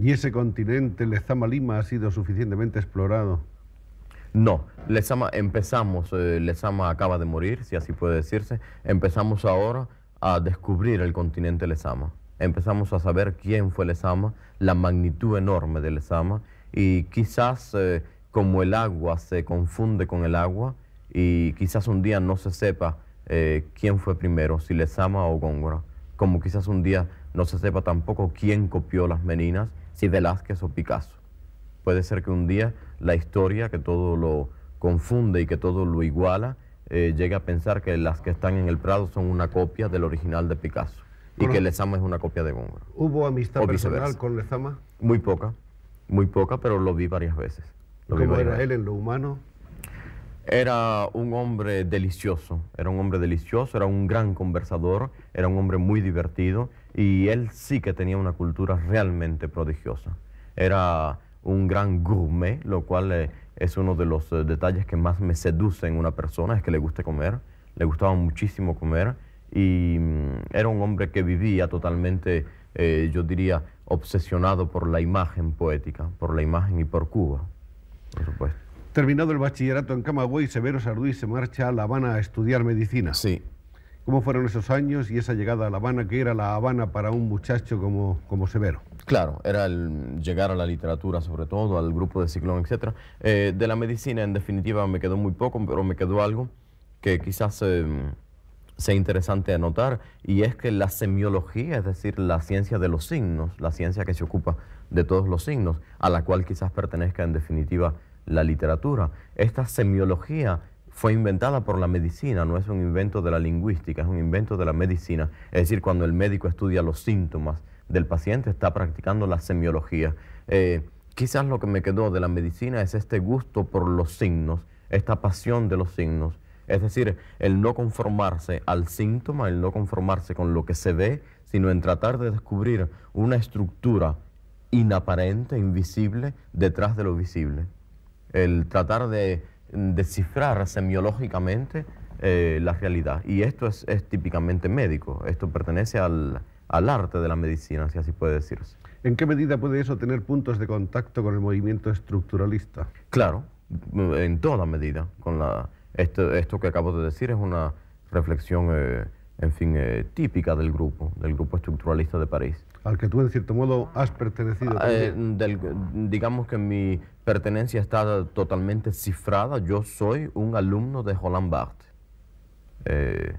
¿Y ese continente, Lezama Lima, ha sido suficientemente explorado? No, Lezama empezamos, eh, Lezama acaba de morir, si así puede decirse, empezamos ahora a descubrir el continente Lezama. Empezamos a saber quién fue Lezama, la magnitud enorme de Lezama y quizás eh, como el agua se confunde con el agua y quizás un día no se sepa eh, quién fue primero, si Lezama o Góngora, como quizás un día no se sepa tampoco quién copió las meninas si Velázquez o Picasso. Puede ser que un día la historia, que todo lo confunde y que todo lo iguala, eh, llegue a pensar que las que están en el Prado son una copia del original de Picasso y que Lezama es una copia de Góngora. ¿Hubo amistad personal con Lezama? Muy poca, muy poca, pero lo vi varias veces. Lo ¿Cómo era él en lo humano? Era un hombre delicioso, era un hombre delicioso, era un gran conversador, era un hombre muy divertido y él sí que tenía una cultura realmente prodigiosa. Era un gran gourmet, lo cual eh, es uno de los eh, detalles que más me seduce en una persona, es que le guste comer, le gustaba muchísimo comer y mm, era un hombre que vivía totalmente, eh, yo diría, obsesionado por la imagen poética, por la imagen y por Cuba, por supuesto. Terminado el bachillerato en Camagüey, Severo Sarduy se marcha a La Habana a estudiar medicina. Sí. ¿Cómo fueron esos años y esa llegada a La Habana, que era La Habana para un muchacho como, como Severo? Claro, era el llegar a la literatura sobre todo, al grupo de Ciclón, etc. Eh, de la medicina en definitiva me quedó muy poco, pero me quedó algo que quizás em, sea interesante anotar y es que la semiología, es decir, la ciencia de los signos, la ciencia que se ocupa de todos los signos, a la cual quizás pertenezca en definitiva la literatura. Esta semiología fue inventada por la medicina, no es un invento de la lingüística, es un invento de la medicina. Es decir, cuando el médico estudia los síntomas del paciente, está practicando la semiología. Eh, quizás lo que me quedó de la medicina es este gusto por los signos, esta pasión de los signos. Es decir, el no conformarse al síntoma, el no conformarse con lo que se ve, sino en tratar de descubrir una estructura inaparente, invisible, detrás de lo visible el tratar de descifrar semiológicamente eh, la realidad. Y esto es, típicamente médico, esto pertenece al, arte de la medicina, si así puede decirse. ¿En qué medida puede eso tener puntos de contacto con el movimiento estructuralista? Claro, en toda medida. Con la, esto, que acabo de decir es una reflexión eh, en fin, eh, típica del grupo, del grupo estructuralista de París. Al que tú, en cierto modo, has pertenecido. Ah, también. Eh, digamos que mi pertenencia está totalmente cifrada. Yo soy un alumno de Roland Barthes. Eh,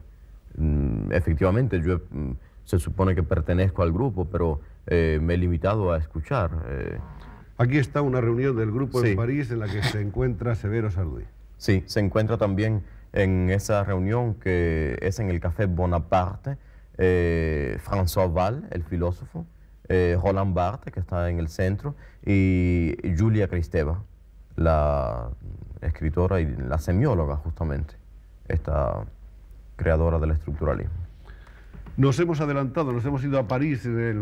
mm, efectivamente, yo mm, se supone que pertenezco al grupo, pero me he limitado a escuchar. Aquí está una reunión del grupo de en París en la que se encuentra Severo Sarduy. Sí, se encuentra también en esa reunión que es en el Café Bonaparte, eh, François Val, el filósofo, eh, Roland Barthes, que está en el centro, y Julia Cristeva, la escritora y la semióloga justamente, esta creadora del estructuralismo. Nos hemos adelantado, nos hemos ido a París en,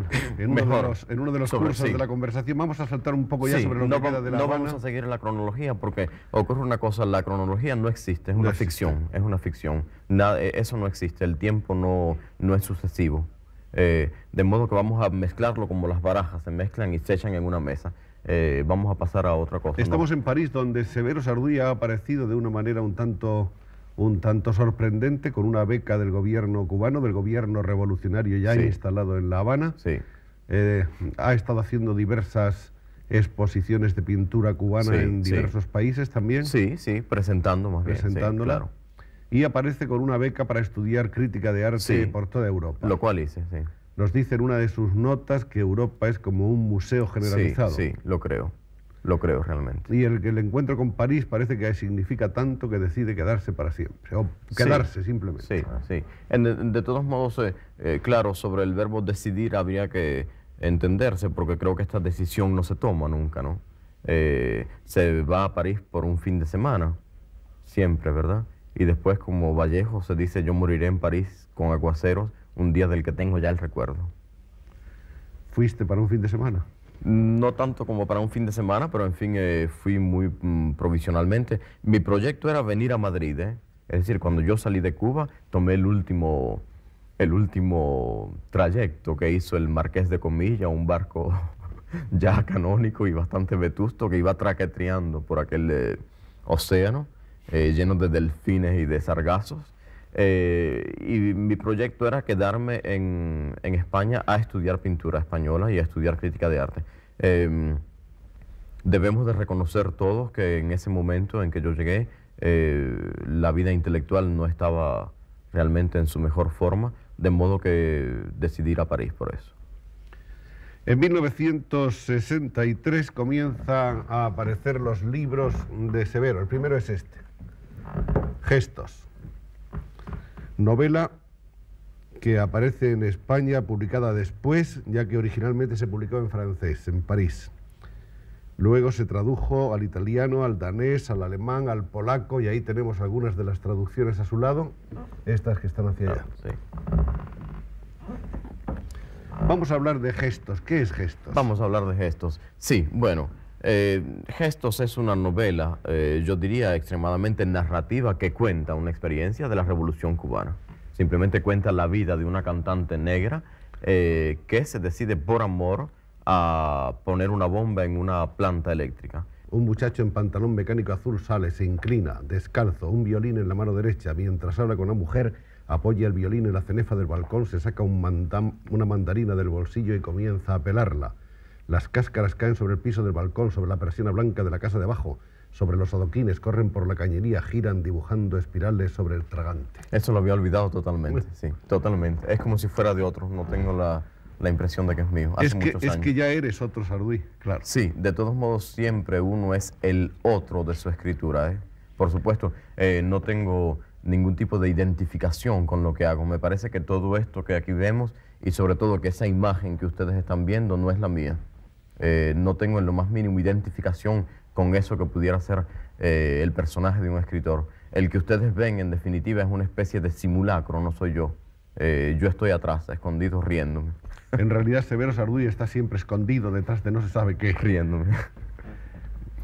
uno, de los, de cursos de la conversación. Vamos a saltar un poco ya sobre lo que queda de la No vamos a seguir la cronología porque ocurre una cosa, la cronología no existe, es una ficción, es una ficción. Eh, eso no existe, el tiempo no, no es sucesivo. Eh, de modo que vamos a mezclarlo como las barajas, se mezclan y se echan en una mesa. Eh, vamos a pasar a otra cosa. Estamos en París, donde Severo Sarduy ha aparecido de una manera un tanto un tanto sorprendente con una beca del gobierno cubano, del gobierno revolucionario ya instalado en La Habana. Eh, ha estado haciendo diversas exposiciones de pintura cubana en diversos países también. Sí, sí, presentando más bien. Presentándola. Y aparece con una beca para estudiar crítica de arte por toda Europa. Lo cual hice, sí. Nos dice en una de sus notas que Europa es como un museo generalizado. Sí, sí, lo creo. Lo creo realmente. Y el, que el encuentro con París parece que significa tanto que decide quedarse para siempre, o quedarse simplemente. Sí, sí. de, todos modos, eh, eh, claro, sobre el verbo decidir habría que entenderse, porque creo que esta decisión no se toma nunca, ¿no? Eh, se va a París por un fin de semana, siempre, ¿verdad? Y después, como Vallejo se dice, yo moriré en París con aguaceros, un día del que tengo ya el recuerdo. ¿Fuiste para un fin de semana? No tanto como para un fin de semana, pero en fin, eh, fui muy mm, provisionalmente. Mi proyecto era venir a Madrid, ¿eh? Es decir, cuando yo salí de Cuba, tomé el último, el último trayecto que hizo el Marqués de Comilla, un barco ya canónico y bastante vetusto que iba traquetriando por aquel eh, océano, lleno de delfines y de sargazos. Eh, y mi proyecto era quedarme en, España a estudiar pintura española y a estudiar crítica de arte. Em, debemos de reconocer todos que en ese momento en que yo llegué, eh, la vida intelectual no estaba realmente en su mejor forma, de modo que decidí ir a París por eso. En 1963 comienzan a aparecer los libros de Severo. El primero es este, Gestos. Novela que aparece en España publicada después, ya que originalmente se publicó en francés, en París. Luego se tradujo al italiano, al danés, al alemán, al polaco, y ahí tenemos algunas de las traducciones a su lado, estas que están hacia allá. Ah, Vamos a hablar de gestos. ¿Qué es gestos? Vamos a hablar de gestos. Sí, bueno, eh, Gestos es una novela, eh, yo diría, extremadamente narrativa que cuenta una experiencia de la Revolución cubana. Simplemente cuenta la vida de una cantante negra eh, que se decide por amor a poner una bomba en una planta eléctrica. Un muchacho en pantalón mecánico azul sale, se inclina, descalzo, un violín en la mano derecha, mientras habla con una mujer, apoya el violín en la cenefa del balcón, se saca una mandarina del bolsillo y comienza a pelarla. Las cáscaras caen sobre el piso del balcón, sobre la persiana blanca de la casa de abajo, sobre los adoquines, corren por la cañería, giran dibujando espirales sobre el tragante. Eso lo había olvidado totalmente, sí, totalmente. Es como si fuera de otro, no tengo la, impresión de que es mío. es, que, es que ya eres otro Sarduí, claro. Sí, de todos modos siempre uno es el otro de su escritura. ¿eh? Por supuesto, eh, no tengo ningún tipo de identificación con lo que hago. Me parece que todo esto que aquí vemos y sobre todo que esa imagen que ustedes están viendo no es la mía. Eh, no tengo en lo más mínimo identificación con eso que pudiera ser eh, el personaje de un escritor. El que ustedes ven, en definitiva, es una especie de simulacro, no soy yo. Eh, yo estoy atrás, escondido, riéndome. En realidad, Severo Sarduy está siempre escondido detrás de no se sabe qué. Riéndome.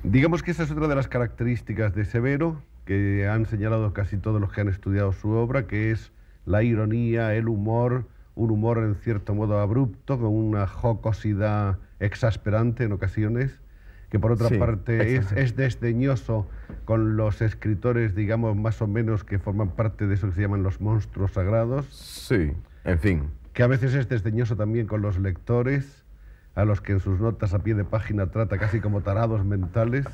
Digamos que esa es otra de las características de Severo, que han señalado casi todos los que han estudiado su obra, que es la ironía, el humor, un humor en cierto modo abrupto, con una jocosidad exasperante en ocasiones, que por otra parte es, desdeñoso con los escritores, digamos, más o menos que forman parte de eso que se llaman los monstruos sagrados. Sí, en fin. Que a veces es desdeñoso también con los lectores, a los que en sus notas a pie de página trata casi como tarados mentales.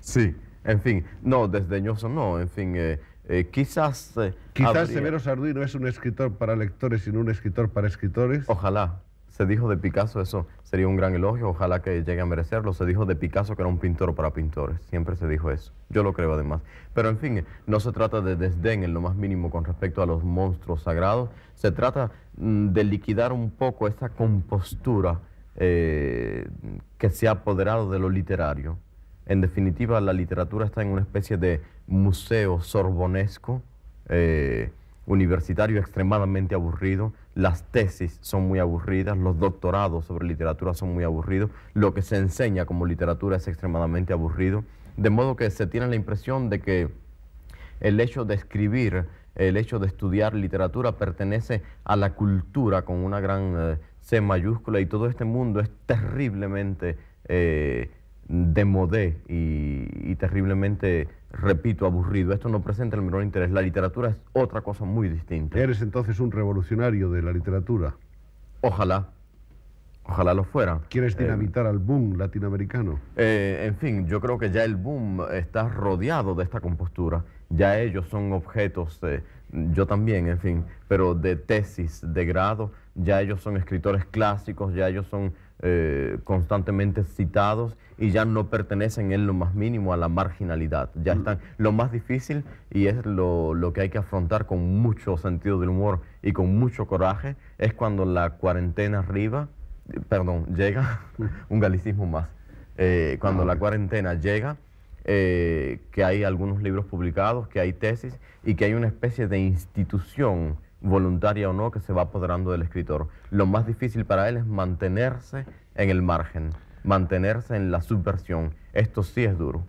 Sí, en fin. No, desdeñoso no, en fin. Eh, eh, quizás... Eh, quizás Severo Sarduy no es un escritor para lectores, sino un escritor para escritores. Ojalá. Se dijo de Picasso, eso sería un gran elogio, ojalá que llegue a merecerlo. Se dijo de Picasso que era un pintor para pintores, siempre se dijo eso. Yo lo creo además. Pero en fin, eh, no se trata de desdén en lo más mínimo con respecto a los monstruos sagrados, se trata mm, de liquidar un poco esa compostura que se ha apoderado de lo literario. En definitiva, la literatura está en una especie de museo sorbonesco, eh, universitario extremadamente aburrido, las tesis son muy aburridas, los doctorados sobre literatura son muy aburridos, lo que se enseña como literatura es extremadamente aburrido, de modo que se tiene la impresión de que el hecho de escribir, el hecho de estudiar literatura pertenece a la cultura con una gran eh, C mayúscula y todo este mundo es terriblemente... Eh, demodé y, y, terriblemente, repito, aburrido. Esto no presenta el menor interés. La literatura es otra cosa muy distinta. ¿Eres entonces un revolucionario de la literatura? Ojalá. Ojalá lo fuera. ¿Quieres eh, dinamitar al boom latinoamericano? Eh, en fin, yo creo que ya el boom está rodeado de esta compostura. Ya ellos son objetos, yo también, en fin, pero de tesis, de grado. Ya ellos son escritores clásicos, ya ellos son eh, constantemente citados y ya no pertenecen en lo más mínimo a la marginalidad. Ya mm. están lo más difícil y es lo, que hay que afrontar con mucho sentido del humor y con mucho coraje, es cuando la cuarentena arriba, perdón, llega, un galicismo más, eh, cuando ah, la cuarentena llega, eh, que hay algunos libros publicados, que hay tesis y que hay una especie de institución voluntaria o no, que se va apoderando del escritor. Lo más difícil para él es mantenerse en el margen, mantenerse en la subversión. Esto sí es duro.